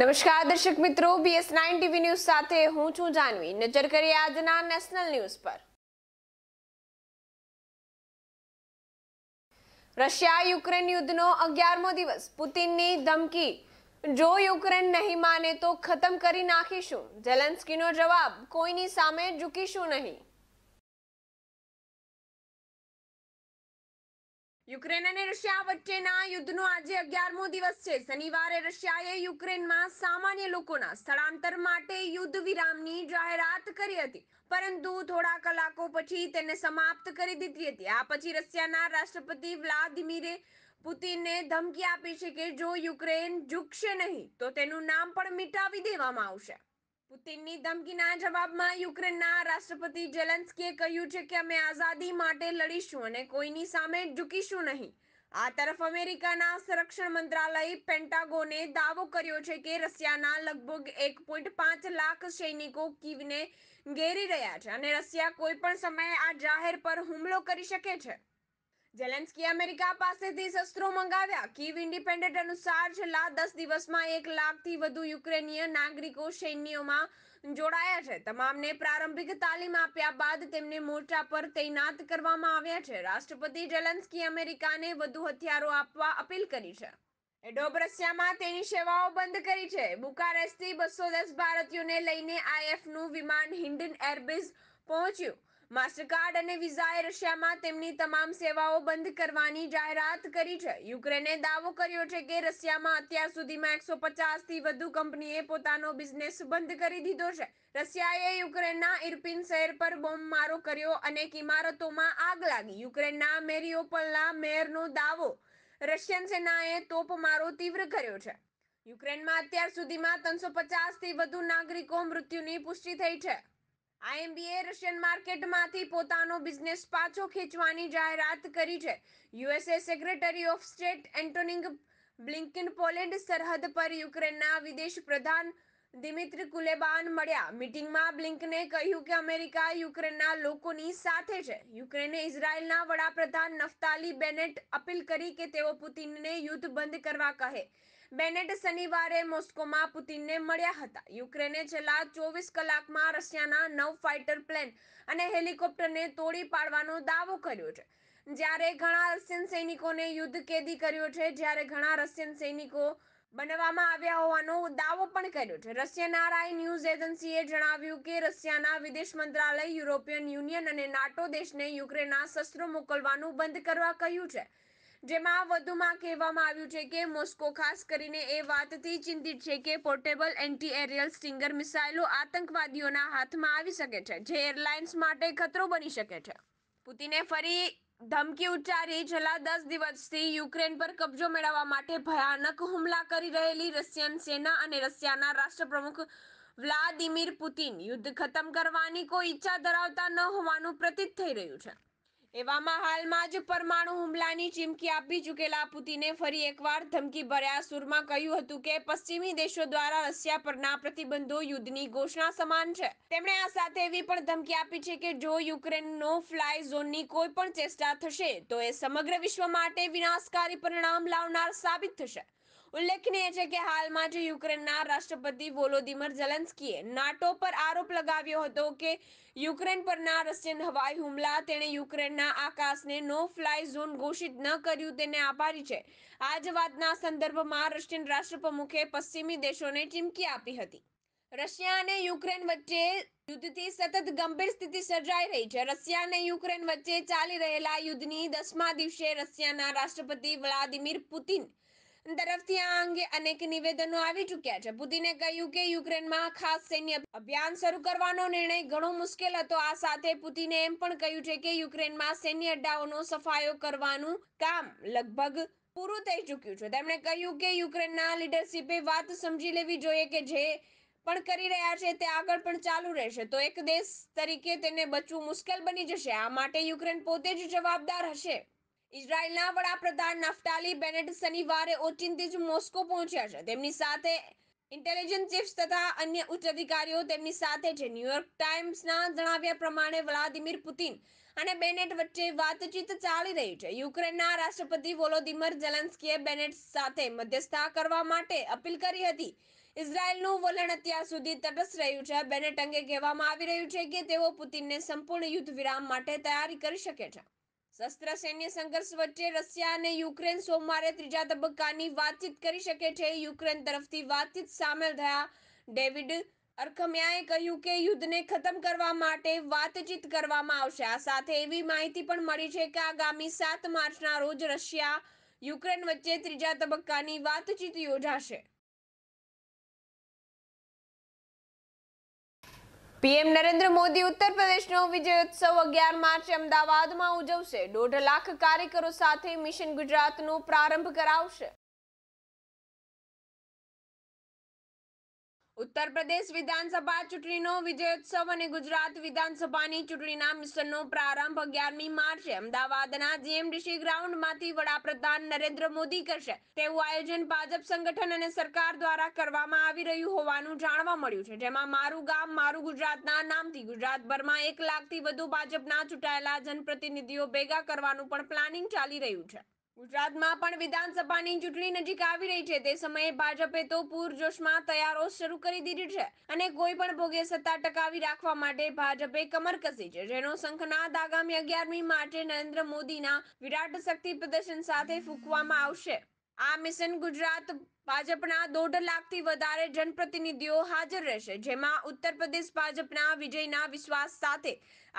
નમસ્કાર દર્શક મિત્રો બીએસ નાઇન ટીવી ન્યૂઝ સાથે હું છું જાનવી નજર કરીએ આજના નેશનલ ન્યૂઝ પર રશિયા યુક્રેન યુદ્ધનો અગિયારમો દિવસ પુતિનની ધમકી જો યુક્રેન નહીં માને તો ખતમ કરી નાખીશું જેલેન્સ્કીનો જવાબ કોઈની સામે ઝૂકીશું નહીં યુક્રેન અને રશિયા વચ્ચેના યુદ્ધનો આજે અગિયારમો દિવસ છે શનિવારે રશિયાએ યુક્રેનમાં સામાન્ય લોકોના સ્થળાંતર માટે યુદ્ધ વિરામની જાહેરાત કરી હતી પરંતુ થોડા કલાકો પછી તેને સમાપ્ત કરી દીધી હતી આ પછી રશિયાના રાષ્ટ્રપતિ વ્લાદિમીરે પુતિનને ધમકી આપી છે કે જો યુક્રેન ઝૂકશે નહીં તો તેનું નામ પણ મિટાવી દેવામાં આવશે પુતિનની ધમકીના જવાબમાં યુક્રેનના રાષ્ટ્રપતિ જેલેન્સ્કીએ કહ્યું છે કે અમે આઝાદી માટે લડીશું અને કોઈની સામે ઝૂકીશું નહીં આ તરફ અમેરિકાના સંરક્ષણ મંત્રાલય પેન્ટાગોને દાવો કર્યો છે કે રશિયાના લગભગ એક પોઈન્ટ પાંચ લાખ સૈનિકો કીવને ઘેરી રહ્યા છે અને રશિયા કોઈ પણ સમયે આ જાહેર પર હુમલો કરી શકે છે જેલેન્સ્કી અમેરિકા પાસેથી શસ્ત્રો મંગાવ્યા કીવ ઇન્ડિપેન્ડન્ટ અનુસાર છેલ્લા દસ દિવસમાં એક લાખથી વધુ યુક્રેનીય નાગરિકો સૈન્યોમાં જોડાયા છે તમામને પ્રારંભિક તાલીમ આપ્યા બાદ તેમને મોરચા પર તૈનાત કરવામાં આવ્યા છે રાષ્ટ્રપતિ જેલેન્સ્કી અમેરિકાને વધુ હથિયારો આપવા અપીલ કરી છે ડોબ્રસિયામાં તેની સેવાઓ બંધ કરી છે બુકારેસ્ટથી બસો દસ ભારતીયોને લઈને આઈએફનું વિમાન હિન્ડન એરબેઝ પહોંચ્યું માસ્ટરકાર્ડ અને વિઝાએ રશિયામાં તેમની તમામ સેવાઓ બંધ કરવાની જાહેરાત કરી છે યુક્રેને દાવો કર્યો છે કે રશિયામાં અત્યાર સુધીમાં એકસો પચાસથી વધુ કંપનીએ પોતાનો બિઝનેસ બંધ કરી દીધો છે રશિયાએ યુક્રેનના ઇરપિન શહેર પર બોમ્બ મારો કર્યો અનેક ઇમારતોમાં આગ લાગી યુક્રેનના મેરિયોપલના મેયરનો દાવો રશિયન સેનાએ તોપમારો તીવ્ર કર્યો છે યુક્રેનમાં અત્યાર સુધીમાં ત્રણસો પચાસથી વધુ નાગરિકો મૃત્યુની પુષ્ટિ થઈ છે આઈએમબીએ રશિયન માર્કેટમાંથી પોતાનો બિઝનેસ પાછો ખેંચવાની જાહેરાત કરી છે USA secretary of state Antony Blinken Poland સરહદ પર યુક્રેનના વિદેશ પ્રધાન દિમિત્ર કુલેબાન મળ્યા મિટિંગમાં બ્લિન્કને કહ્યું કે અમેરિકા યુક્રેનના લોકોની સાથે છે યુક્રેને ઇઝરાયેલના વડાપ્રધાન નફતાલી બેનેટ અપીલ કરી કે તેઓ પુતિનને યુદ્ધ બંધ કરવા કહે બેનેટ શનિવારે મોસ્કોમાં પુતિનને મળ્યા હતા યુક્રેને છેલ્લા ચોવીસ કલાકમાં રશિયાના નવ ફાઇટર પ્લેન અને હેલિકોપ્ટરને તોડી પાડવાનો દાવો કર્યો છે જ્યારે ઘણા રશિયન સૈનિકોને યુદ્ધ કેદી કર્યો છે જ્યારે ઘણા રશિયન સૈનિકો બનાવવામાં આવ્યા હોવાનો દાવો પણ કર્યો છે રશિયન આરઆઈ ન્યૂઝ એજન્સીએ જણાવ્યું કે રશિયાના વિદેશ મંત્રાલય યુરોપિયન યુનિયન અને નાટો દેશને યુક્રેનના શસ્ત્રો મોકલવાનું બંધ કરવા કહ્યું છે જેમાં વધુમાં કહેવામાં આવ્યું છે કે મોસ્કો ખાસ કરીને એ વાતથી ચિંતિત છે કે પોર્ટેબલ એન્ટી એરિયલ સ્ટિંગર મિસાઇલો આતંકવાદીઓના હાથમાં આવી શકે છે જે એરલાઇન્સ માટે ખતરો બની શકે છે પુતિને ફરી ધમકી ઉચ્ચારી છેલ્લા દસ દિવસથી યુક્રેન પર કબજો મેળવવા માટે ભયાનક હુમલા કરી રહેલી રશિયન સેના અને રશિયાના રાષ્ટ્રપ્રમુખ વ્લાદિમીર પુતિન યુદ્ધ ખતમ કરવાની કોઈ ઈચ્છા ધરાવતા ન હોવાનું પ્રતીત થઈ રહ્યું છે એવામાં હાલમાં જ પરમાણુ હુમલાની ચીમકી આપી ચૂકેલા પુતિને ફરી એકવાર ધમકી ભર્યા સૂરમાં કહ્યું હતું કે પશ્ચિમી દેશો દ્વારા રશિયા પરના પ્રતિબંધો યુદ્ધની ઘોષણા સમાન છે તેમણે આ સાથે એવી પણ ધમકી આપી છે કે જો યુક્રેનનો ફ્લાય ઝોનની કોઈ પણ ચેષ્ટા થશે તો એ સમગ્ર વિશ્વ માટે વિનાશકારી પરિણામ લાવનાર સાબિત થશે ઉલ્લેખનીય છે કે હાલમાં જ યુક્રેનના રાષ્ટ્રપતિ વોલોદિમર ઝેલેન્સ્કીએ નાટો પર આરોપ લગાવ્યો હતો કે યુક્રેન પરના રશિયન હવાઈ હુમલા તેણે યુક્રેનના આકાશને નો ફ્લાય ઝોન ઘોષિત ન કર્યું તેને આભારી છે આ જ વાતના સંદર્ભમાં રશિયન રાષ્ટ્રપ્રમુખે પશ્ચિમી દેશોને ચીમકી આપી હતી રશિયા અને યુક્રેન વચ્ચે યુદ્ધથી સતત ગંભીર સ્થિતિ સર્જાઈ રહી છે રશિયા અને યુક્રેન વચ્ચે ચાલી રહેલા યુદ્ધની દસમા દિવસે રશિયાના રાષ્ટ્રપતિ વ્લાદિમીર પુતિન તરફથી આ અંગે અનેક નિવેદનો આવી ચૂક્યા છે પુતિને કહ્યું કે યુક્રેનમાં ખાસ સૈન્ય અભિયાન શરૂ કરવાનો નિર્ણય ઘણો મુશ્કેલ હતો આ સાથે પુતિને એમ પણ કહ્યું છે કે યુક્રેનમાં સૈન્ય અડ્ડાઓનો સફાયો કરવાનું કામ લગભગ પૂરું થઈ ચૂક્યું છે તેમણે કહ્યું કે યુક્રેનના લીડરશિપે વાત સમજી લેવી જોઈએ કે જે પણ કરી રહ્યા છે તે આગળ પણ ચાલુ રહેશે તો એક દેશ તરીકે તેને બચવું મુશ્કેલ બની જશે આ માટે યુક્રેન પોતે જ જવાબદાર હશે ઇઝરાયેલના વડાપ્રધાન નફતાલી બેનેટ શનિવારે ઓચિંતી જ મોસ્કો પહોંચ્યા છે તેમની સાથે ઇન્ટેલિજન્સ ચીફ તથા અન્ય ઉચ્ચ અધિકારીઓ તેમની સાથે છે ન્યુયોર્ક ટાઈમ્સના જણાવ્યા પ્રમાણે વ્લાદિમીર પુતિન અને બેનેટ વચ્ચે વાતચીત ચાલી રહી છે યુક્રેનના રાષ્ટ્રપતિ વોલોદિમર ઝેલેન્સ્કીએ બેનેટ સાથે મધ્યસ્થા કરવા માટે અપીલ કરી હતી ઇઝરાયેલનું વલણ અત્યાર સુધી તટસ્થ રહ્યું છે બેનેટ અંગે કહેવામાં આવી રહ્યું છે કે તેઓ પુતિનને સંપૂર્ણ યુદ્ધ વિરામ માટે તૈયારી કરી શકે છે શસ્ત્ર સૈન્ય સંઘર્ષ વચ્ચે રશિયા અને યુક્રેન સોમવારે ત્રીજા તબક્કાની વાતચીત કરી શકે છે યુક્રેન તરફથી વાતચીત સામેલ થયા ડેવિડ અરખમિયાએ કહ્યું કે યુદ્ધને ખતમ કરવા માટે વાતચીત કરવામાં આવશે આ સાથે એવી માહિતી પણ મળી છે કે આગામી સાત માર્ચના રોજ રશિયા યુક્રેન વચ્ચે ત્રીજા તબક્કાની વાતચીત યોજાશે પીએમ નરેન્દ્ર મોદી ઉત્તર પ્રદેશનો વિજયોત્સવ અગિયાર માર્ચે અમદાવાદમાં ઉજવશે દોઢ લાખ કાર્યકરો સાથે મિશન ગુજરાતનો પ્રારંભ કરાવશે ઉત્તર પ્રદેશ વિધાનસભા ચૂંટણીનો વિજયોત્સવ અને ગુજરાત વિધાનસભાની ચૂંટણીના મિશનનો પ્રારંભ અગિયારમી માર્ચે અમદાવાદના જીએમડીસી ગ્રાઉન્ડમાંથી વડાપ્રધાન નરેન્દ્ર મોદી કરશે તેવું આયોજન ભાજપ સંગઠન અને સરકાર દ્વારા કરવામાં આવી રહ્યું હોવાનું જાણવા મળ્યું છે જેમાં મારું ગામ મારું ગુજરાતના નામથી ગુજરાતભરમાં એક લાખથી વધુ ભાજપના ચૂંટાયેલા જનપ્રતિનિધિઓ ભેગા કરવાનું પણ પ્લાનિંગ ચાલી રહ્યું છે ગુજરાતમાં પણ વિધાનસભાની ચૂંટણી નજીક આવી રહી છે તે સમયે ભાજપે તો પૂરજોશમાં તૈયારો શરૂ કરી દીધી છે અને કોઈ પણ ભોગે સત્તા ટકાવી રાખવા માટે ભાજપે કમર કસી છે જેનો શંખનાદ આગામી અગિયારમી માટે નરેન્દ્ર મોદીના વિરાટ શક્તિ પ્રદર્શન સાથે ફૂંકવામાં આવશે આ મિશન ગુજરાત ભાજપના દોઢ લાખથી વધારે જનપ્રતિનિધિઓ હાજર રહેશે જેમાં ઉત્તર પ્રદેશ ભાજપના વિજયના વિશ્વાસ સાથે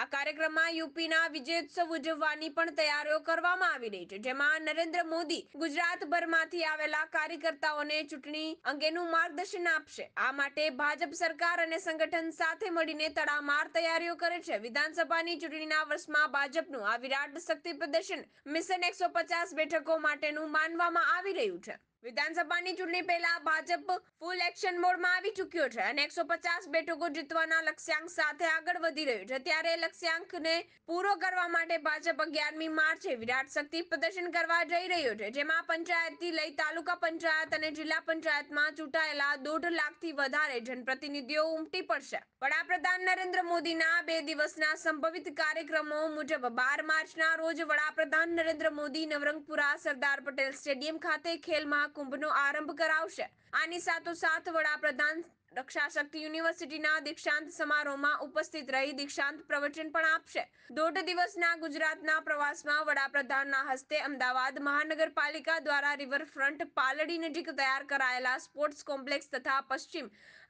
આ કાર્યક્રમમાં યુપીના વિજયોત્સવ ઉજવવાની પણ તૈયારીઓ કરવામાં આવી રહી છે જેમાં નરેન્દ્ર મોદી ગુજરાતભરમાંથી આવેલા કાર્યકર્તાઓને ચૂંટણી અંગેનું માર્ગદર્શન આપશે આ માટે ભાજપ સરકાર અને સંગઠન સાથે મળીને તડામાર તૈયારીઓ કરે છે વિધાનસભાની ચૂંટણીના વર્ષમાં ભાજપનું આ વિરાટ શક્તિ પ્રદર્શન મિશન એકસો પચાસ બેઠકો માટેનું માનવામાં આવી રહ્યું છે વિધાનસભાની ચૂંટણી પહેલા ભાજપ ફૂલ એક્શન મોડમાં આવી ચૂક્યો છે અને એકસો પચાસ બેઠકો જીતવાના લક્ષ્યાંક સાથે આગળ વધી રહ્યું છે ત્યારે લક્ષ્યાંકને પૂરો કરવા માટે ભાજપ અગિયારમી માર્ચે વિરાટ શક્તિ પ્રદર્શન કરવા જઈ રહ્યો છે જેમાં પંચાયતથી લઈ તાલુકા પંચાયત અને જિલ્લા પંચાયતમાં ચૂંટાયેલા દોઢ લાખથી વધારે જનપ્રતિનિધિઓ ઉમટી પડશે વડાપ્રધાન નરેન્દ્ર મોદીના બે દિવસના સંભવિત કાર્યક્રમો મુજબ બાર માર્ચના રોજ વડાપ્રધાન નરેન્દ્ર મોદી નવરંગપુરા સરદાર પટેલ સ્ટેડિયમ ખાતે ખેલ કુંભનો આરંભ કરાવશે આની સાથોસાથ વડાપ્રધાન રક્ષાશક્તિ યુનિવર્સિટીના દીક્ષાંત સમારોહમાં ઉપસ્થિત રહી દીક્ષાંત પ્રવચન પણ આપશે દોઢ દિવસના ગુજરાતના પ્રવાસમાં વડાપ્રધાનના હસ્તે અમદાવાદ મહાનગરપાલિકા દ્વારા રિવરફ્રન્ટ પાલડી નજીક તૈયાર કરાયેલા સ્પોર્ટ્સ કોમ્પ્લેક્સ તથા પશ્ચિમ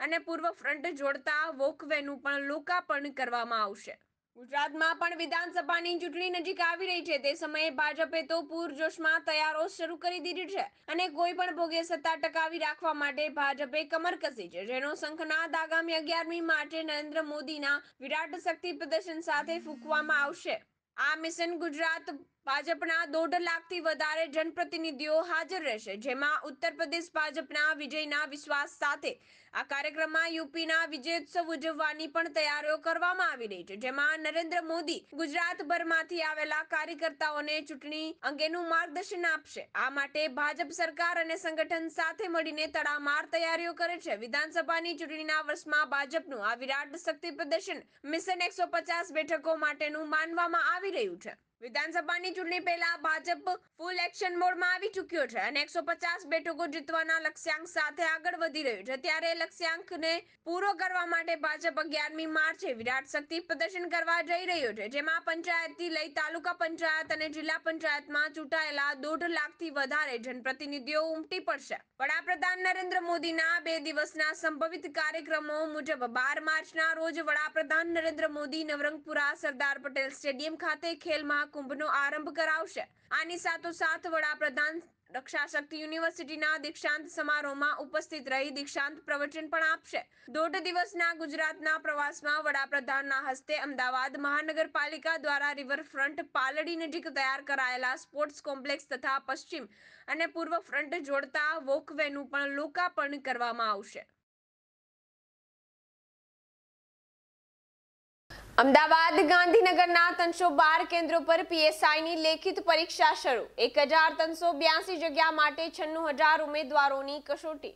અને પૂર્વ ફ્રન્ટ જોડતા વોકવેનું પણ લોકાર્પણ કરવામાં આવશે ગુજરાતમાં પણ વિધાનસભાની ચૂંટણી નજીક આવી રહી છે તે સમયે ભાજપે તો પૂરજોશમાં તૈયારો શરૂ કરી દીધી છે અને કોઈ પણ ભોગે સત્તા ટકાવી રાખવા માટે ભાજપે કમર કસી છે જેનો શંખનાદ આગામી અગિયારમી માટે નરેન્દ્ર મોદીના વિરાટ શક્તિ પ્રદર્શન સાથે ફૂંકવામાં આવશે આ મિશન ગુજરાત ભાજપના દોઢ લાખથી વધારે જનપ્રતિનિધિઓ હાજર રહેશે જેમાં ઉત્તર પ્રદેશ ભાજપના વિજયના વિશ્વાસ સાથે આ કાર્યક્રમમાં યુપીના વિજયોત્સવ ઉજવવાની પણ તૈયારીઓ કરવામાં આવી રહી છે જેમાં નરેન્દ્ર મોદી ગુજરાતભરમાંથી આવેલા કાર્યકર્તાઓને ચૂંટણી અંગેનું માર્ગદર્શન આપશે આ માટે ભાજપ સરકાર અને સંગઠન સાથે મળીને તડામાર તૈયારીઓ કરે છે વિધાનસભાની ચૂંટણીના વર્ષમાં ભાજપનું આ વિરાટ શક્તિ પ્રદર્શન મિશન એકસો બેઠકો માટેનું માનવામાં આવી રહ્યું છે વિધાનસભાની ચૂંટણી પહેલા ભાજપ ફૂલ એક્શન મોડમાં આવી ચૂક્યો છે અને એકસો પચાસ બેઠકો જીતવાના લક્ષ્યાંક સાથે આગળ વધી રહ્યું છે ત્યારે લક્ષ્યાંકને પૂરો કરવા માટે ભાજપ અગિયારમી માર્ચે વિરાટ શક્તિ પ્રદર્શન કરવા જઈ રહ્યો છે જેમાં પંચાયતથી લઈ તાલુકા પંચાયત અને જિલ્લા પંચાયતમાં ચૂંટાયેલા દોઢ લાખથી વધારે જનપ્રતિનિધિઓ ઉમટી પડશે વડાપ્રધાન નરેન્દ્ર મોદીના બે દિવસના સંભવિત કાર્યક્રમો મુજબ બાર માર્ચના રોજ વડાપ્રધાન નરેન્દ્ર મોદી નવરંગપુરા સરદાર પટેલ સ્ટેડિયમ ખાતે ખેલ મહાકુંભ કુંભનો આરંભ કરાવશે આની સાથોસાથ વડાપ્રધાન રક્ષાશક્તિ યુનિવર્સિટીના દીક્ષાંત સમારોહમાં ઉપસ્થિત રહી દીક્ષાંત પ્રવચન પણ આપશે દોઢ દિવસના ગુજરાતના પ્રવાસમાં વડાપ્રધાનના હસ્તે અમદાવાદ મહાનગરપાલિકા દ્વારા રિવરફ્રન્ટ પાલડી નજીક તૈયાર કરાયેલા સ્પોર્ટ્સ કોમ્પ્લેક્સ તથા પશ્ચિમ અને પૂર્વ ફ્રન્ટ જોડતા વોકવેનું પણ લોકાર્પણ કરવામાં આવશે અમદાવાદ ગાંધીનગરના ત્રણસો બાર કેન્દ્રો પર પીએસઆઈની લેખિત પરીક્ષા શરૂ એક હજાર ત્રણસો બ્યાસી જગ્યા માટે છન્નું હજાર ઉમેદવારોની કસોટી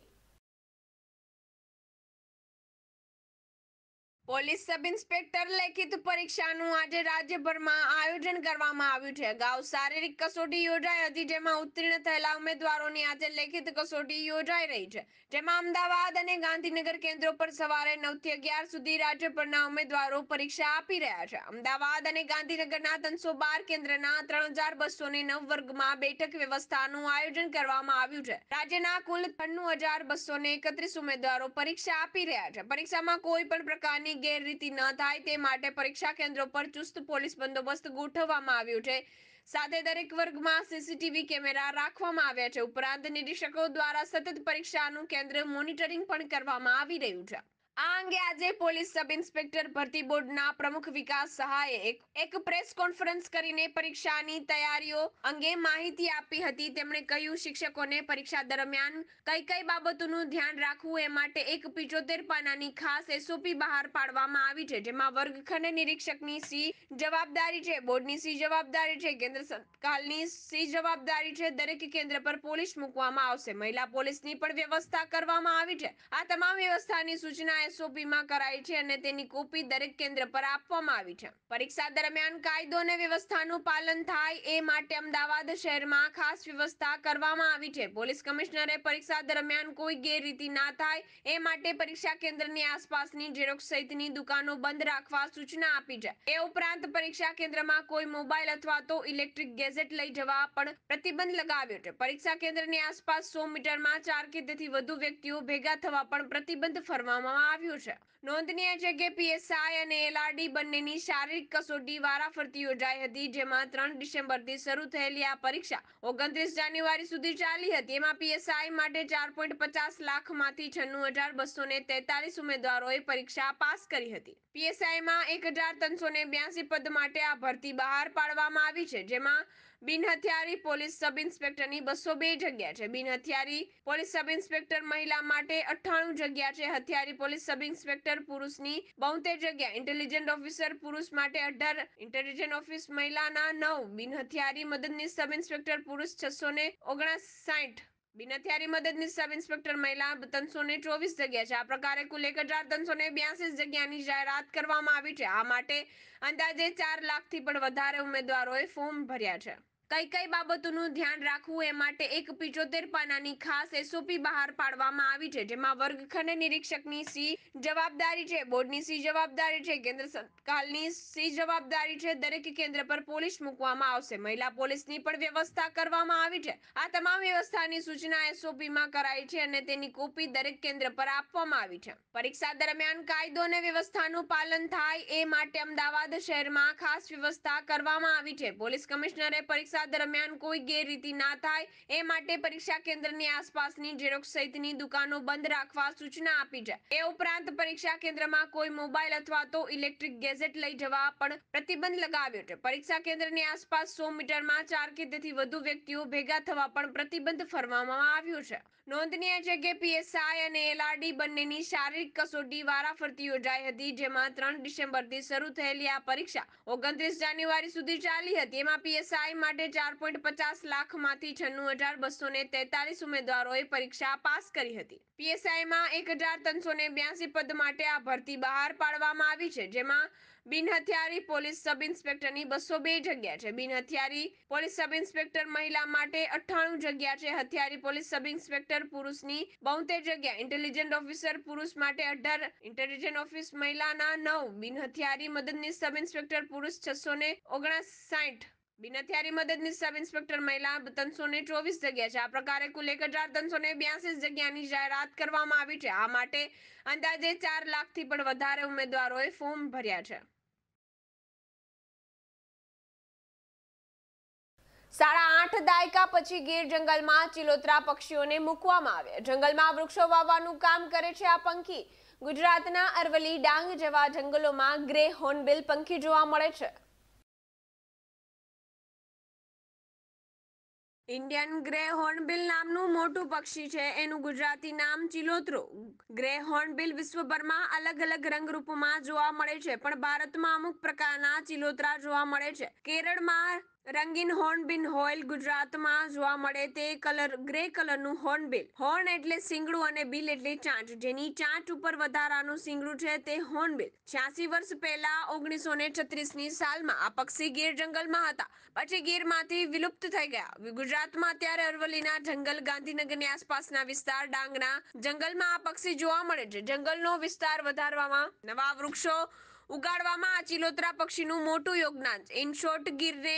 પોલીસ સબ ઇન્સ્પેક્ટર લેખિત પરીક્ષાનું આજે રાજ્યભરમાં આયોજન કરવામાં આવ્યું છે અગાઉ શારીરિક કસોટી યોજાઈ હતી જેમાં ઉત્તીર્ણ થયેલા ઉમેદવારોની આજે લેખિત કસોટી યોજાઈ રહી છે જેમાં અમદાવાદ અને ગાંધીનગર કેન્દ્રો પર સવારે નવથી અગિયાર સુધી રાજ્યભરના ઉમેદવારો પરીક્ષા આપી રહ્યા છે અમદાવાદ અને ગાંધીનગરના ત્રણસો બાર કેન્દ્રના ત્રણ હજાર બસો ને નવ વર્ગમાં બેઠક વ્યવસ્થાનું આયોજન કરવામાં આવ્યું છે રાજ્યના કુલ છન્નું હજાર બસો ને એકત્રીસ ઉમેદવારો પરીક્ષા આપી રહ્યા છે પરીક્ષામાં કોઈ પણ પ્રકારની ની ગેરરીતિ ન થાય તે માટે પરીક્ષા કેન્દ્રો પર ચુસ્ત પોલીસ બંદોબસ્ત ગોઠવવામાં આવ્યો છે સાથે દરેક વર્ગમાં સીસીટીવી કેમેરા રાખવામાં આવ્યા છે ઉપરાંત નિરીક્ષકો દ્વારા સતત પરીક્ષાનું કેન્દ્ર મોનિટરિંગ પણ કરવામાં આવી રહ્યું છે આ અંગે આજે પોલીસ સબ ઇન્સ્પેક્ટર ભરતી બોર્ડના પ્રમુખ વિકાસ સહાયે એક પ્રેસ કોન્ફરન્સ કરીને પરીક્ષાની તૈયારીઓ અંગે માહિતી આપી હતી તેમણે કહ્યું શિક્ષકોને પરીક્ષા દરમિયાન કઈ કઈ બાબતોનું ધ્યાન રાખવું એ માટે એક પિચોતેર પાનાની ખાસ એસઓપી બહાર પાડવામાં આવી છે જેમાં વર્ગખંડ નિરીક્ષકની સી જવાબદારી છે બોર્ડની સી જવાબદારી છે કેન્દ્ર સરકારની સી જવાબદારી છે દરેક કેન્દ્ર પર પોલીસ મૂકવામાં આવશે મહિલા પોલીસની પણ વ્યવસ્થા કરવામાં આવી છે આ તમામ વ્યવસ્થાની સૂચના એસઓપીમાં કરાઈ છે અને તેની કોપી દરેક કેન્દ્ર પર આપવામાં આવી છે પરીક્ષા દરમિયાન કાયદો અને વ્યવસ્થાનું પાલન થાય એ માટે અમદાવાદ શહેરમાં ખાસ વ્યવસ્થા કરવામાં આવી છે પોલીસ કમિશનરે પરીક્ષા દરમિયાન કોઈ ગેરરીતિ ના થાય એ માટે પરીક્ષા કેન્દ્રની આસપાસની ઝેરોક્ષ સહિતની દુકાનો બંધ રાખવા સૂચના આપી છે એ ઉપરાંત પરીક્ષા કેન્દ્રમાં કોઈ મોબાઈલ અથવા તો ઇલેક્ટ્રિક ગેજેટ લઈ જવા પણ પ્રતિબંધ લગાવ્યો છે પરીક્ષા કેન્દ્રની આસપાસ સો મીટરમાં ચાર કે તેથી વધુ વ્યક્તિઓ ભેગા થવા પણ પ્રતિબંધ ફરમાવવામાં આવ્યું છે નોંધનીય છે કે પીએસઆઈ અને એલઆરડી બંનેની શારીરિક કસોટી વારાફરતી યોજાઈ હતી જેમાં ત્રણ ડિસેમ્બરથી શરૂ થયેલી આ પરીક્ષા ઓગણત્રીસ જાન્યુઆરી સુધી ચાલી હતી એમાં પીએસઆઈ માટે ચાર પોઈન્ટ પચાસ લાખમાંથી છન્નું હજાર બસો ને તેતાલીસ ઉમેદવારોએ પરીક્ષા પાસ કરી હતી પીએસઆઈમાં એક હજાર ત્રણસો ને બ્યાસી પદ માટે આ ભરતી બહાર પાડવામાં આવી છે જેમાં બિન હથિયારી પોલીસ સબ ઇન્સ્પેક્ટરની બસો બે જગ્યા છે બિન હથિયારી પોલીસ સબ ઇન્સ્પેક્ટર મહિલા માટે અઠ્ઠાણું જગ્યા છે હથિયારી પોલીસ સબ ઇન્સ્પેક્ટર પુરુષની બોતેર જગ્યા ઇન્ટેલિજન્ટ ઓફિસર પુરુષ માટે અઢાર ઇન્ટેલિજન્ટ ઓફિસ મહિલાના નવ બિન હથિયારી મદદનીશ સબ ઇન્સ્પેક્ટર પુરુષ છસો ને ઓગણસાઠ બિનહથિયારી મદદની સબ ઇન્સ્પેક્ટર મહિલા ત્રણસો ને ચોવીસ જગ્યા છે આ પ્રકારે કુલ એક હજાર ત્રણસો ને બ્યાસી જગ્યાની જાહેરાત કરવામાં આવી છે આ માટે અંદાજે ચાર લાખથી પણ વધારે ઉમેદવારોએ ફોર્મ ભર્યા છે કઈ કઈ બાબતોનું ધ્યાન રાખવું એ માટે એક પિચોતેર પાનાની ખાસ એસઓપી બહાર પાડવામાં આવી છે જેમાં વર્ગખંડ નિરીક્ષકની સી જવાબદારી છે બોર્ડની સી જવાબદારી છે કેન્દ્ર સરકારની સી જવાબદારી છે દરેક કેન્દ્ર પર પોલીસ મૂકવામાં આવશે મહિલા પોલીસની પણ વ્યવસ્થા કરવામાં આવી છે આ તમામ વ્યવસ્થાની સૂચના એસઓપીમાં કરાઈ છે અને તેની કોપી દરેક કેન્દ્ર પર આપવામાં આવી છે પરીક્ષા દરમિયાન કાયદો અને વ્યવસ્થાનું પાલન થાય એ માટે અમદાવાદ શહેરમાં ખાસ વ્યવસ્થા કરવામાં આવી છે પોલીસ કમિશનરે પરીક્ષા પરીક્ષા દરમિયાન કોઈ ગેરરીતિ ના થાય એ માટે પરીક્ષા કેન્દ્રની આસપાસની ઝેરોક્ષ સહિતની દુકાનો બંધ રાખવા સૂચના આપી છે એ ઉપરાંત પરીક્ષા કેન્દ્રમાં કોઈ મોબાઈલ અથવા તો ઇલેક્ટ્રિક ગેજેટ લઈ જવા પણ પ્રતિબંધ લગાવ્યો છે પરીક્ષા કેન્દ્રની આસપાસ સો મીટરમાં ચાર કે તેથી વધુ વ્યક્તિઓ ભેગા થવા પણ પ્રતિબંધ ફરમાવવામાં આવ્યો છે નોંધનીય છે કે પીએસઆઈ અને એલઆરડી બંનેની શારીરિક કસોટી વારાફરતી યોજાઈ હતી જેમાં ત્રણ ડિસેમ્બરથી શરૂ થયેલી આ પરીક્ષા ઓગણત્રીસ જાન્યુઆરી સુધી ચાલી હતી એમાં પીએસઆઈ માટે ચાર પોઈન્ટ પચાસ લાખમાંથી છન્નું હજાર બસો ને તેતાલીસ ઉમેદવારોએ પરીક્ષા પાસ કરી હતી પીએસઆઈમાં એક હજાર ત્રણસો ને બ્યાસી પદ માટે આ ભરતી બહાર પાડવામાં આવી છે જેમાં બિન હથિયારી પોલીસ સબ ઇન્સ્પેક્ટરની બસો બે જગ્યા છે બિન હથિયારી પોલીસ સબ ઇન્સ્પેક્ટર મહિલા માટે અઠ્ઠાણું જગ્યા છે હથિયારી પોલીસ સબ ઇન્સ્પેક્ટર પુરુષની બોતેર જગ્યા ઇન્ટેલિજન્ટ ઓફિસર પુરુષ માટે અઢાર ઇન્ટેલિજન્ટ ઓફિસ મહિલાના નવ બિન હથિયારી મદદની સબ ઇન્સ્પેક્ટર પુરુષ છસો ને ઓગણસાઠ બિનહથિયારી મદદની સબ ઇન્સ્પેક્ટર મહિલા ત્રણસો ને ચોવીસ જગ્યા છે આ પ્રકારે કુલ એક હજાર ત્રણસો ને બ્યાસી જગ્યાની જાહેરાત કરવામાં આવી છે આ માટે અંદાજે ચાર લાખથી પણ વધારે ઉમેદવારોએ ફોર્મ ભર્યા છે સાડા આઠ દાયકા પછી ગીર જંગલમાં ચિલોતરા પક્ષીઓને મૂકવામાં આવ્યા જંગલમાં વૃક્ષો વાવવાનું કામ કરે છે આ પંખી ગુજરાતના અરવલી ડાંગ જેવા જંગલોમાં ગ્રે હોર્નબિલ પંખી જોવા મળે છે ઇન્ડિયન ગ્રે હોર્નબિલ નામનું મોટું પક્ષી છે એનું ગુજરાતી નામ ચિલોત્રો ગ્રે હોર્નબિલ વિશ્વભરમાં અલગ અલગ રંગરૂપમાં જોવા મળે છે પણ ભારતમાં અમુક પ્રકારના ચિલોત્રા જોવા મળે છે કેરળમાં રંગીન હોર્નબિન હોઇલ ગુજરાતમાં જોવા મળે તે કલર ગ્રે કલરનું હોર્નબિલ હોર્ન એટલે સિંગડું અને બિલ એટલે ચાંચ જેની ચાંચ ઉપર વધારાનું સિંગડું છે તે હોર્નબિલ છ્યાસી વર્ષ પહેલા ઓગણીસો ને છત્રીસની સાલમાં આ પક્ષી ગીર જંગલમાં હતા પછી ગીરમાંથી વિલુપ્ત થઈ ગયા ગુજરાતમાં અત્યારે અરવલ્લીના જંગલ ગાંધીનગરની આસપાસના વિસ્તાર ડાંગના જંગલમાં આ પક્ષી જોવા મળે છે જંગલનો વિસ્તાર વધારવામાં નવા વૃક્ષો ઉગાડવામાં આ ચિલોતરા પક્ષીનું મોટું યોગદાન ઇન શોર્ટ ગીરને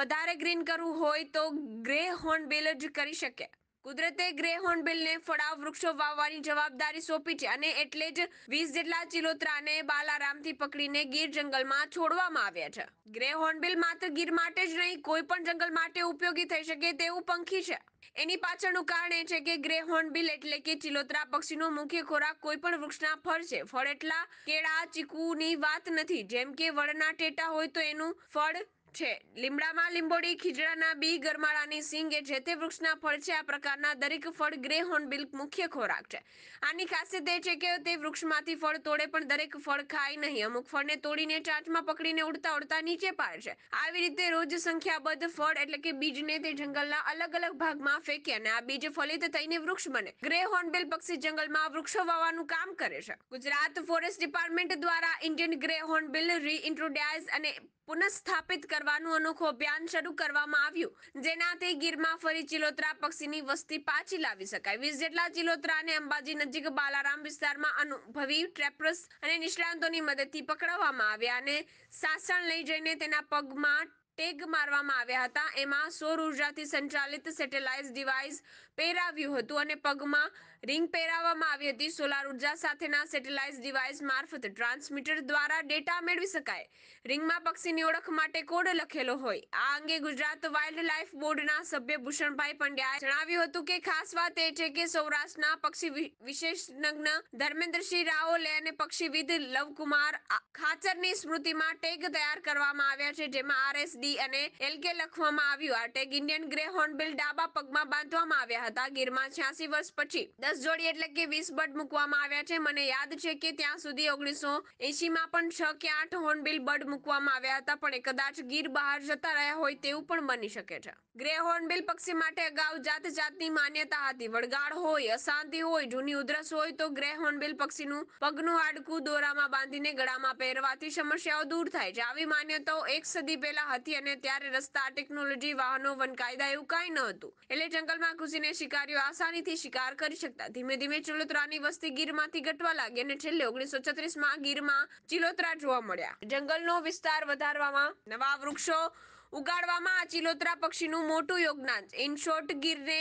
વધારે ગ્રીન કરવું હોય તો ગ્રે હોર્ન બેલ જ કરી શકે કુદરતે ગ્રેહોર્ન બિલને ફળાવ વૃક્ષો વાવવાની જવાબદારી સોંપી છે અને એટલે જ વીસ જેટલા ચિલોતરાને બાલારામથી પકડીને ગીર જંગલમાં છોડવામાં આવ્યા છે ગ્રેહોર્ન બિલ માત્ર ગીર માટે જ નહીં કોઈ પણ જંગલ માટે ઉપયોગી થઈ શકે તેવું પંખી છે એની પાછળનું કારણ એ છે કે ગ્રે હોર્નબિલ એટલે કે ચિલોત્રા પક્ષીનો મુખ્ય ખોરાક કોઈ પણ વૃક્ષના ફળ છે ફળ એટલા કેળા ચીકુની વાત નથી જેમ કે વળના ટેટા હોય તો એનું ફળ છે લીમડામાં લીંબોડી ખીજડાના બી ગરમાળાની સિંગ એ જે તે વૃક્ષના ફળ છે આ પ્રકારના દરેક ફળ ગ્રે હોર્નબિલ્ક મુખ્ય ખોરાક છે આની ખાસિયત એ છે કે તે વૃક્ષમાંથી ફળ તોડે પણ દરેક ફળ ખાય નહીં અમુક ફળને તોડીને ચાંચમાં પકડીને ઉડતા ઉડતા નીચે પાડે છે આવી રીતે રોજ સંખ્યાબદ્ધ ફળ એટલે કે બીજને તે જંગલના અલગ અલગ ભાગમાં ફેંકે અને આ બીજ ફલિત થઈને વૃક્ષ બને ગ્રે હોર્નબિલ પક્ષી જંગલમાં વૃક્ષો વાવવાનું કામ કરે છે ગુજરાત ફોરેસ્ટ ડિપાર્ટમેન્ટ દ્વારા ઇન્ડિયન ગ્રે હોર્નબિલ રીઇન્ટ્રોડ્યાઝ અને પુનઃસ્થાપિત કરવા કરવાનું અનોખું અભિયાન શરૂ કરવામાં આવ્યું જેનાથી ગીરમાં ફરી ચિલોતરા પક્ષીની વસ્તી પાછી લાવી શકાય વીસ જેટલા ચિલોતરા અને અંબાજી નજીક બાલારામ વિસ્તારમાં અનુભવી ટ્રેપર્સ અને નિષ્ણાંતોની મદદથી પકડવામાં આવ્યા અને સાસણ લઈ જઈને તેના પગમાં ટેગ મારવામાં આવ્યા હતા એમાં સૌર ઉર્જાથી સંચાલિત સેટેલાઇટ ડિવાઇસ પહેરાવ્યું હતું અને પગમાં રિંગ પહેરાવવામાં આવી હતી સોલાર ઉર્જા સાથેના સેટેલાઇટ ડિવાઇસ મારફત ટ્રાન્સમીટર દ્વારા ડેટા મેળવી શકાય રિંગમાં પક્ષીની ઓળખ માટે કોડ લખેલો હોય આ અંગે ગુજરાત વાઇલ્ડ લાઇફ બોર્ડના સભ્ય ભૂષણભાઈ પંડ્યાએ જણાવ્યું હતું કે ખાસ વાત એ છે કે સૌરાષ્ટ્રના પક્ષી વિશેષજ્ઞ ધર્મેન્દ્રસિંહ રાઓલે અને પક્ષીવિદ લવકુમાર ખાચરની સ્મૃતિમાં ટેગ તૈયાર કરવામાં આવ્યા છે જેમાં આરએસડી અને એલકે લખવામાં આવ્યું આ ટેગ ઇન્ડિયન ગ્રે હોર્નબિલ ડાબા પગમાં બાંધવામાં આવ્યા હતા ગીરમાં છ્યાસી વર્ષ પછી દસ જોડી એટલે કે વીસ બર્ડ મૂકવામાં આવ્યા છે મને યાદ છે કે ત્યાં સુધી ઓગણીસો એસીમાં પણ છ કે આઠ હોર્નબિલ બર્ડ મૂકવામાં આવ્યા હતા પણ કદાચ ગીર બહાર જતા રહ્યા હોય તેવું પણ બની શકે છે ગ્રે હોર્નબિલ પક્ષી માટે અગાઉ જાત જાતની માન્યતા હતી વળગાડ હોય અશાંતિ હોય જૂની ઉધરસ હોય તો ગ્રે હોર્નબિલ પક્ષીનું પગનું હાડકું દોરામાં બાંધીને ગળામાં પહેરવાથી સમસ્યાઓ દૂર થાય છે આવી માન્યતાઓ એક સદી પહેલા હતી અને ત્યારે રસ્તા ટેકનોલોજી વાહનો વન કાયદા એવું કાંઈ ન હતું એટલે જંગલમાં ઘૂસીને શિકારીઓ આસાનીથી શિકાર કરી શકે શકતા ધીમે ધીમે ચિલોતરાની વસ્તી ગીરમાંથી ઘટવા લાગી અને છેલ્લે ઓગણીસો છત્રીસમાં ગીરમાં ચિલોતરા જોવા મળ્યા જંગલનો વિસ્તાર વધારવામાં નવા વૃક્ષો ઉગાડવામાં આ ચિલોતરા પક્ષીનું મોટું યોગદાન ઇન શોર્ટ ગીરને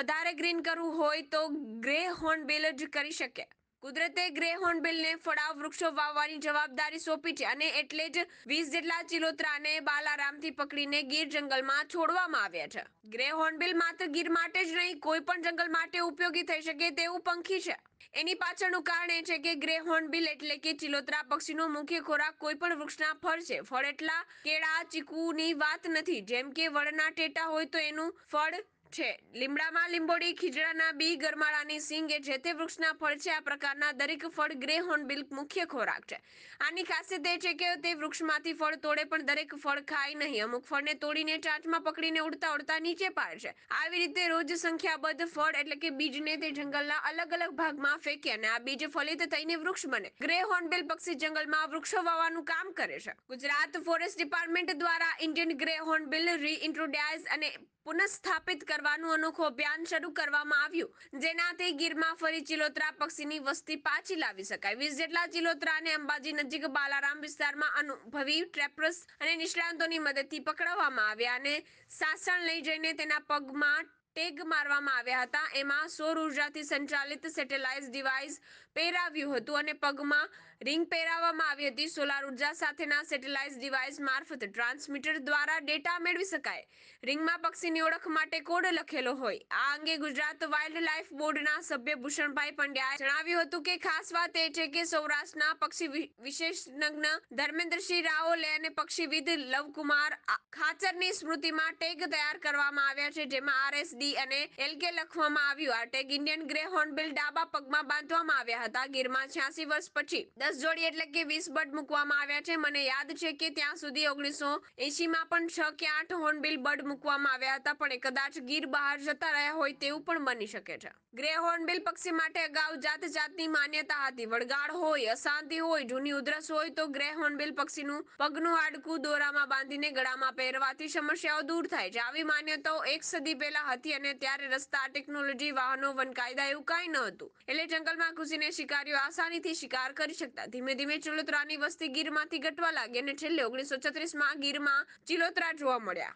વધારે ગ્રીન કરવું હોય તો ગ્રે હોર્નબેલ જ કરી શકે કુદરતે ગ્રેહોર્ન બિલને ફળાવ વૃક્ષો વાવવાની જવાબદારી સોંપી છે અને એટલે જ વીસ જેટલા ચિલોતરાને બાલારામથી પકડીને ગીર જંગલમાં છોડવામાં આવ્યા છે ગ્રે હોર્નબિલ માત્ર ગીર માટે જ નહીં કોઈ પણ જંગલ માટે ઉપયોગી થઈ શકે તેવું પંખી છે એની પાછળનું કારણ એ છે કે ગ્રે હોર્નબિલ એટલે કે ચિલોત્રા પક્ષીનો મુખ્ય ખોરાક કોઈ પણ વૃક્ષના ફળ છે ફળ એટલા કેળા ચીકુની વાત નથી જેમ કે વળના ટેટા હોય તો એનું ફળ છે લીમડામાં લીંબોડી ખીજડાના બી ગરમાળાની સિંગ એ જે તે વૃક્ષના ફળ છે આ પ્રકારના દરેક ફળ ગ્રે હોર્ન હોર્નબિલ મુખ્ય ખોરાક છે આની ખાસિયત એ છે કે તે વૃક્ષમાંથી ફળ તોડે પણ દરેક ફળ ખાય નહીં અમુક ફળને તોડીને ચાંચમાં પકડીને ઉડતા ઉડતા નીચે પાડે છે આવી રીતે રોજ સંખ્યાબદ્ધ ફળ એટલે કે બીજને તે જંગલના અલગ અલગ ભાગમાં ફેંકે અને આ બીજ ફલિત થઈને વૃક્ષ બને ગ્રે બિલ પક્ષી જંગલમાં વૃક્ષો વાવવાનું કામ કરે છે ગુજરાત ફોરેસ્ટ ડિપાર્ટમેન્ટ દ્વારા ઇન્ડિયન ગ્રે હોર્નબિલ રીઇન્ટ્રોડ્યાઝ અને પુનઃસ્થાપિત કરવા કરવાનું અનોખું અભિયાન શરૂ કરવામાં આવ્યું જેનાથી ગીરમાં ફરી ચિલોતરા પક્ષીની વસ્તી પાછી લાવી શકાય વીસ જેટલા ચિલોતરા અને અંબાજી નજીક બાલારામ વિસ્તારમાં અનુભવી ટ્રેપર્સ અને નિષ્ણાંતોની મદદથી પકડવામાં આવ્યા અને સાસણ લઈ જઈને તેના પગમાં ટેગ મારવામાં આવ્યા હતા એમાં સૌર ઉર્જાથી સંચાલિત સેટેલાઇટ ડિવાઇસ પહેરાવ્યું હતું અને પગમાં રિંગ પહેરાવવામાં આવી હતી સોલાર ઉર્જા સાથેના સેટેલાઇટ ડિવાઇસ મારફત ટ્રાન્સમીટર દ્વારા ડેટા મેળવી શકાય રિંગમાં પક્ષીની ઓળખ માટે કોડ લખેલો હોય આ અંગે ગુજરાત વાઇલ્ડ લાઇફ બોર્ડના સભ્ય ભૂષણભાઈ પંડ્યાએ જણાવ્યું હતું કે ખાસ વાત એ છે કે સૌરાષ્ટ્રના પક્ષી વિશેષજ્ઞ ધર્મેન્દ્રસિંહ રાઓલે અને પક્ષીવિદ લવકુમાર ખાચરની સ્મૃતિમાં ટેગ તૈયાર કરવામાં આવ્યા છે જેમાં આરએસડી અને એલકે લખવામાં આવ્યું આ ટેગ ઇન્ડિયન ગ્રે હોર્નબિલ ડાબા પગમાં બાંધવામાં આવ્યા આવ્યા હતા ગીરમાં છ્યાસી વર્ષ પછી દસ જોડી એટલે કે વીસ બટ મૂકવામાં આવ્યા છે મને યાદ છે કે ત્યાં સુધી ઓગણીસો એસીમાં પણ છ કે આઠ હોર્નબિલ બર્ડ મૂકવામાં આવ્યા હતા પણ કદાચ ગીર બહાર જતા રહ્યા હોય તેવું પણ બની શકે છે ગ્રે હોર્નબિલ પક્ષી માટે અગાઉ જાત જાતની માન્યતા હતી વળગાડ હોય અશાંતિ હોય જૂની ઉધરસ હોય તો ગ્રે હોર્નબિલ પક્ષીનું પગનું આડકું દોરામાં બાંધીને ગળામાં પહેરવાથી સમસ્યાઓ દૂર થાય છે આવી માન્યતાઓ એક સદી પહેલા હતી અને ત્યારે રસ્તા ટેકનોલોજી વાહનો વન કાયદા એવું કાંઈ ન હતું એટલે જંગલમાં ઘૂસીને શિકારીઓ આસાનીથી શિકાર કરી શકતા ધીમે ધીમે ચિલોતરાની વસ્તી ગીરમાંથી ઘટવા લાગી અને છેલ્લે ઓગણીસો છત્રીસમાં ગીરમાં ચિલોતરા જોવા મળ્યા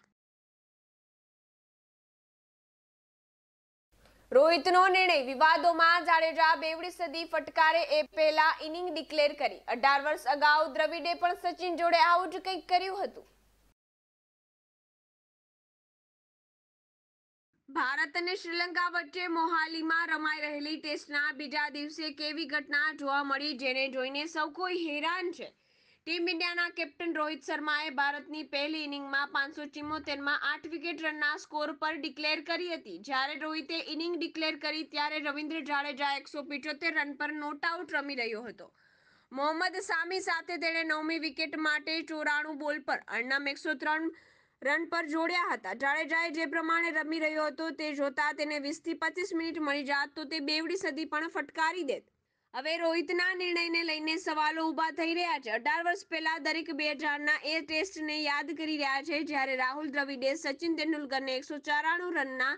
રોહિતનો નિર્ણય વિવાદોમાં જાડેજા બેવડી સદી ફટકારે એ પહેલા ઇનિંગ ડિક્લેર કરી અઢાર વર્ષ અગાઉ દ્રવિડે પણ સચિન જોડે આવું જ કંઈક કર્યું હતું ભારત અને શ્રીલંકા વચ્ચે મોહાલીમાં રમાઈ રહેલી ટેસ્ટના બીજા દિવસે કેવી ઘટના જોવા મળી જેને જોઈને સૌ કોઈ હેરાન છે ટીમ ઇન્ડિયાના કેપ્ટન રોહિત શર્માએ ભારતની પહેલી ઇનિંગમાં પાંચસો ચિમ્મોતેરમાં આઠ વિકેટ રનના સ્કોર પર ડિક્લેર કરી હતી જ્યારે રોહિતે ઇનિંગ ડિક્લેર કરી ત્યારે રવિન્દ્ર જાડેજા એકસો પિચોતેર રન પર નોટ આઉટ રમી રહ્યો હતો મોહમ્મદ સામી સાથે તેણે નવમી વિકેટ માટે ચોરાણું બોલ પર અર્ણમ એકસો ત્રણ રન પર જોડ્યા હતા જાડેજાએ જે પ્રમાણે રમી રહ્યો હતો તે જોતા તેને વીસથી પચીસ મિનિટ મળી જાત તો તે બેવડી સદી પણ ફટકારી દેત હવે રોહિતના નિર્ણયને લઈને સવાલો ઊભા થઈ રહ્યા છે અઢાર વર્ષ પહેલા દરેક બે હજારના એ ટેસ્ટને યાદ કરી રહ્યા છે જ્યારે રાહુલ દ્રવિડે સચિન તેંડુલકરને એકસો ચોરાણું રનના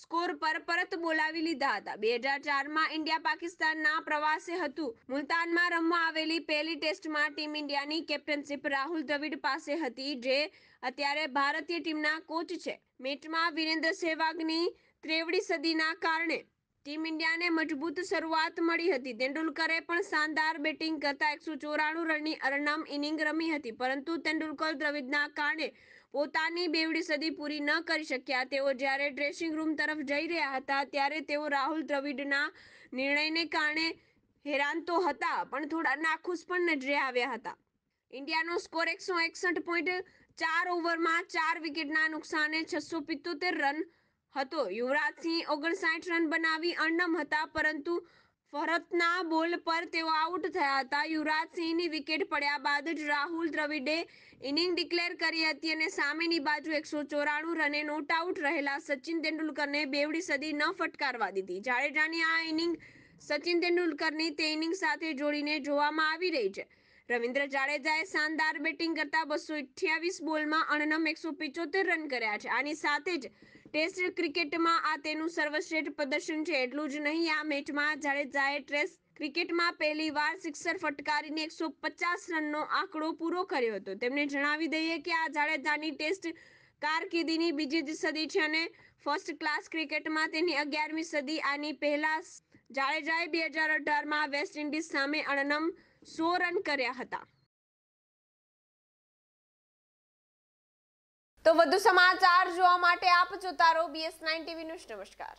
સ્કોર પર પરત બોલાવી લીધા હતા બે હજાર ચારમાં ઇન્ડિયા પાકિસ્તાનના પ્રવાસે હતું મુલતાનમાં રમવા આવેલી પહેલી ટેસ્ટમાં ટીમ ઇન્ડિયાની કેપ્ટનશીપ રાહુલ દ્રવિડ પાસે હતી જે અત્યારે ભારતીય ટીમના કોચ છે મેચમાં વિરેન્દ્ર સહેવાગની ત્રેવડી સદીના કારણે ટીમ ઇન્ડિયાને મજબૂત શરૂઆત મળી હતી તેંડુલકરે પણ શાનદાર બેટિંગ કરતા એકસો ચોરાણું રનની અરનમ ઇનિંગ રમી હતી પરંતુ તેંડુલકર દ્રવિડના કારણે પોતાની બેવડી સદી પૂરી ન કરી શક્યા તેઓ જ્યારે ડ્રેસિંગ રૂમ તરફ જઈ રહ્યા હતા ત્યારે તેઓ રાહુલ દ્રવિડના નિર્ણયને કારણે હેરાન તો હતા પણ થોડા નાખુશ પણ નજરે આવ્યા હતા ઇન્ડિયાનો સ્કોર એકસો એકસઠ પોઈન્ટ ચાર ઓવરમાં ચાર વિકેટના નુકસાને છસો પિત્તોતેર રન હતો યુવરાજ સિંહ ઓગણસાઠ રન બનાવી અણનમ હતા પરંતુ ફરતના બોલ પર તેઓ આઉટ થયા હતા યુવરાજસિંહની વિકેટ પડ્યા બાદ જ રાહુલ દ્રવિડે ઇનિંગ ડિક્લેર કરી હતી અને સામેની બાજુ એકસો ચોરાણું રને નોટ આઉટ રહેલા સચિન તેંડુલકરને બેવડી સદી ન ફટકારવા દીધી જાડેજાની આ ઇનિંગ સચિન તેંડુલકરની તે ઇનિંગ સાથે જોડીને જોવામાં આવી રહી છે રવિન્દ્ર જાડેજાએ શાનદાર બેટિંગ કરતા બસો અઠ્યાવીસ બોલમાં અણનમ એકસો પિચોતેર રન કર્યા છે આની સાથે જ ટેસ્ટ ક્રિકેટમાં આ તેનું સર્વશ્રેષ્ઠ પ્રદર્શન છે એટલું જ નહીં આ મેચમાં જાડેજાએ ટેસ્ટ ક્રિકેટમાં પહેલી વાર સિક્સર ફટકારીને એકસો પચાસ રનનો આંકડો પૂરો કર્યો હતો તેમણે જણાવી દઈએ કે આ જાડેજાની ટેસ્ટ કારકિર્દીની બીજી જ સદી છે અને ફર્સ્ટ ક્લાસ ક્રિકેટમાં તેની અગિયારમી સદી આની પહેલા જાડેજાએ બે હજાર અઢારમાં વેસ્ટ ઇન્ડિઝ સામે અણનમ સો રન કર્યા હતા તો વધુ સમાચાર જોવા માટે આપ જોતા રહો બીએસ નાઇન ટીવી ન્યૂઝ નમસ્કાર